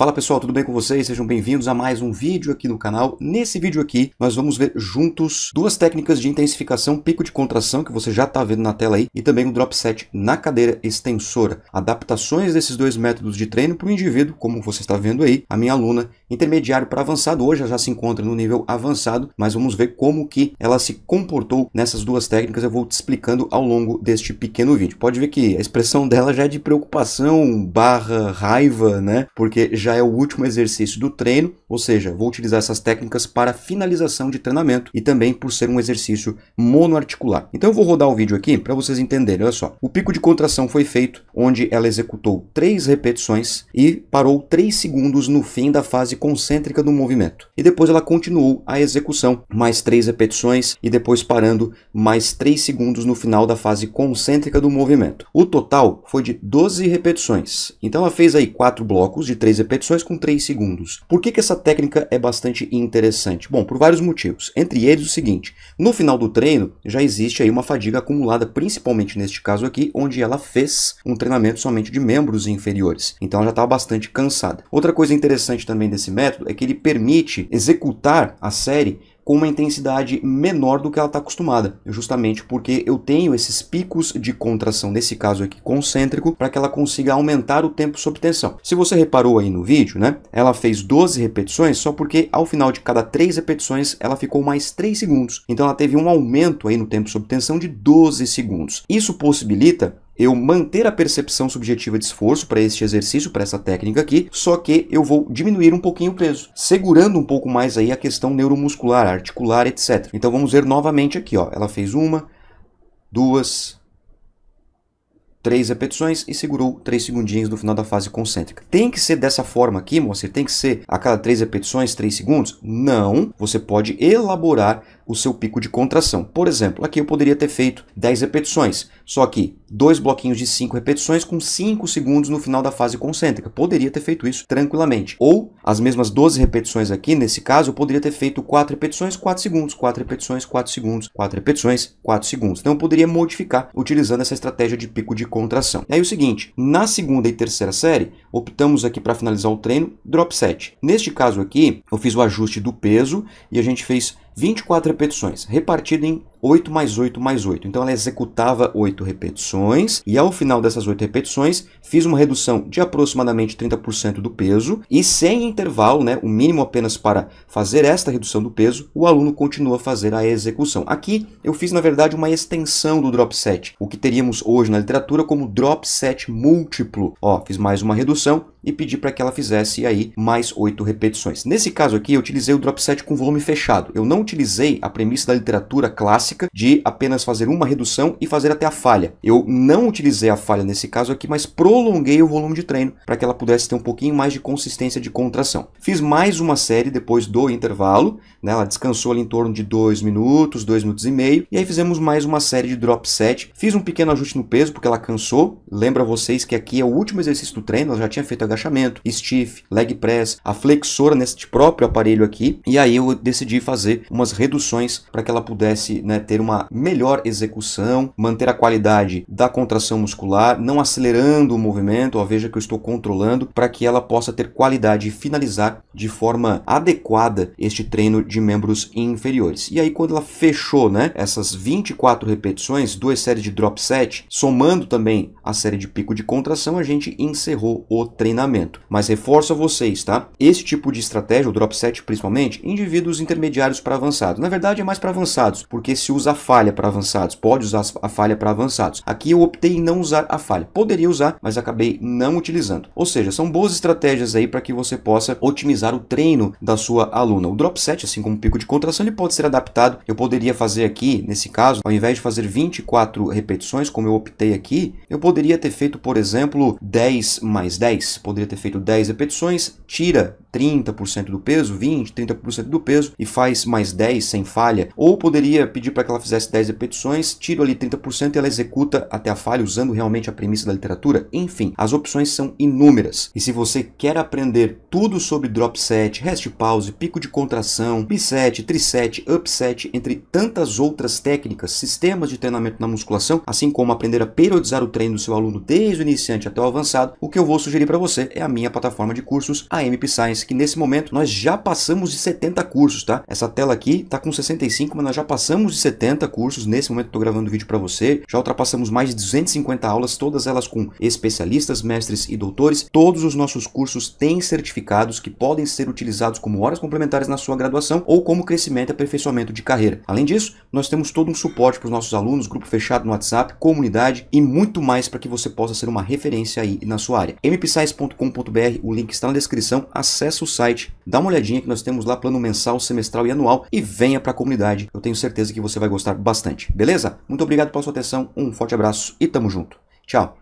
Fala pessoal, tudo bem com vocês? Sejam bem-vindos a mais um vídeo aqui no canal. Nesse vídeo aqui, nós vamos ver juntos duas técnicas de intensificação, pico de contração, que você já está vendo na tela aí, e também um drop set na cadeira extensora. Adaptações desses dois métodos de treino para o indivíduo, como você está vendo aí, a minha aluna intermediário para avançado, hoje já se encontra no nível avançado, mas vamos ver como que ela se comportou nessas duas técnicas, eu vou te explicando ao longo deste pequeno vídeo. Pode ver que a expressão dela já é de preocupação barra raiva, né? Porque já já é o último exercício do treino, ou seja, vou utilizar essas técnicas para finalização de treinamento e também por ser um exercício monoarticular. Então eu vou rodar o vídeo aqui para vocês entenderem, olha só. O pico de contração foi feito onde ela executou três repetições e parou três segundos no fim da fase concêntrica do movimento. E depois ela continuou a execução, mais três repetições e depois parando mais três segundos no final da fase concêntrica do movimento. O total foi de 12 repetições. Então ela fez aí quatro blocos de três repetições repetições com 3 segundos. Por que, que essa técnica é bastante interessante? Bom, por vários motivos. Entre eles o seguinte, no final do treino já existe aí uma fadiga acumulada, principalmente neste caso aqui, onde ela fez um treinamento somente de membros inferiores. Então ela já estava bastante cansada. Outra coisa interessante também desse método é que ele permite executar a série com uma intensidade menor do que ela está acostumada, justamente porque eu tenho esses picos de contração, nesse caso aqui concêntrico, para que ela consiga aumentar o tempo sob tensão. Se você reparou aí no vídeo, né, ela fez 12 repetições só porque ao final de cada 3 repetições ela ficou mais 3 segundos, então ela teve um aumento aí no tempo sob tensão de 12 segundos. Isso possibilita eu manter a percepção subjetiva de esforço para este exercício, para essa técnica aqui, só que eu vou diminuir um pouquinho o peso, segurando um pouco mais aí a questão neuromuscular, articular, etc. Então vamos ver novamente aqui, ó. Ela fez uma, duas, três repetições e segurou três segundinhos no final da fase concêntrica. Tem que ser dessa forma aqui, moça? Tem que ser a cada três repetições, três segundos? Não. Você pode elaborar o seu pico de contração. Por exemplo, aqui eu poderia ter feito 10 repetições, só que dois bloquinhos de 5 repetições com 5 segundos no final da fase concêntrica. Poderia ter feito isso tranquilamente. Ou as mesmas 12 repetições aqui, nesse caso, eu poderia ter feito 4 repetições, 4 segundos, 4 repetições, 4 segundos, 4 repetições, 4 segundos. Então eu poderia modificar utilizando essa estratégia de pico de contração. E aí o seguinte, na segunda e terceira série, optamos aqui para finalizar o treino, drop set. Neste caso aqui, eu fiz o ajuste do peso e a gente fez 24 repetições, repartida em 8 mais 8 mais 8. Então ela executava 8 repetições e ao final dessas 8 repetições fiz uma redução de aproximadamente 30% do peso e sem intervalo, né, o mínimo apenas para fazer esta redução do peso, o aluno continua a fazer a execução. Aqui eu fiz na verdade uma extensão do drop set, o que teríamos hoje na literatura como drop set múltiplo. Ó, fiz mais uma redução e pedi para que ela fizesse aí mais oito repetições. Nesse caso aqui, eu utilizei o drop set com volume fechado. Eu não utilizei a premissa da literatura clássica de apenas fazer uma redução e fazer até a falha. Eu não utilizei a falha nesse caso aqui, mas prolonguei o volume de treino para que ela pudesse ter um pouquinho mais de consistência de contração. Fiz mais uma série depois do intervalo, né? ela descansou ali em torno de dois minutos, dois minutos e meio, e aí fizemos mais uma série de drop set. Fiz um pequeno ajuste no peso porque ela cansou. Lembra vocês que aqui é o último exercício do treino, ela já tinha feito a agachamento, stiff, leg press, a flexora neste próprio aparelho aqui. E aí eu decidi fazer umas reduções para que ela pudesse né, ter uma melhor execução, manter a qualidade da contração muscular, não acelerando o movimento, ó, veja que eu estou controlando, para que ela possa ter qualidade e finalizar de forma adequada este treino de membros inferiores. E aí quando ela fechou né, essas 24 repetições, duas séries de drop set, somando também a série de pico de contração, a gente encerrou o treinamento treinamento. Mas reforço a vocês, tá? Esse tipo de estratégia, o drop set principalmente, indivíduos intermediários para avançados. Na verdade é mais para avançados, porque se usa falha para avançados, pode usar a falha para avançados. Aqui eu optei em não usar a falha. Poderia usar, mas acabei não utilizando. Ou seja, são boas estratégias aí para que você possa otimizar o treino da sua aluna. O drop set, assim como o pico de contração, ele pode ser adaptado. Eu poderia fazer aqui, nesse caso, ao invés de fazer 24 repetições, como eu optei aqui, eu poderia ter feito, por exemplo, 10 mais 10 poderia ter feito 10 repetições, tira 30% do peso, 20, 30% do peso e faz mais 10 sem falha, ou poderia pedir para que ela fizesse 10 repetições, tiro ali 30% e ela executa até a falha usando realmente a premissa da literatura. Enfim, as opções são inúmeras. E se você quer aprender tudo sobre drop set, rest pause, pico de contração, biset, triset, upset, entre tantas outras técnicas, sistemas de treinamento na musculação, assim como aprender a periodizar o treino do seu aluno desde o iniciante até o avançado, o que eu vou sugerir para você é a minha plataforma de cursos, a MP Science que nesse momento nós já passamos de 70 cursos, tá? Essa tela aqui tá com 65, mas nós já passamos de 70 cursos. Nesse momento eu tô gravando o vídeo para você. Já ultrapassamos mais de 250 aulas, todas elas com especialistas, mestres e doutores. Todos os nossos cursos têm certificados que podem ser utilizados como horas complementares na sua graduação ou como crescimento e aperfeiçoamento de carreira. Além disso, nós temos todo um suporte para os nossos alunos, grupo fechado no WhatsApp, comunidade e muito mais para que você possa ser uma referência aí na sua área. mpsize.com.br, o link está na descrição. Acesse acessa o site, dá uma olhadinha que nós temos lá plano mensal, semestral e anual e venha para a comunidade. Eu tenho certeza que você vai gostar bastante, beleza? Muito obrigado pela sua atenção, um forte abraço e tamo junto. Tchau!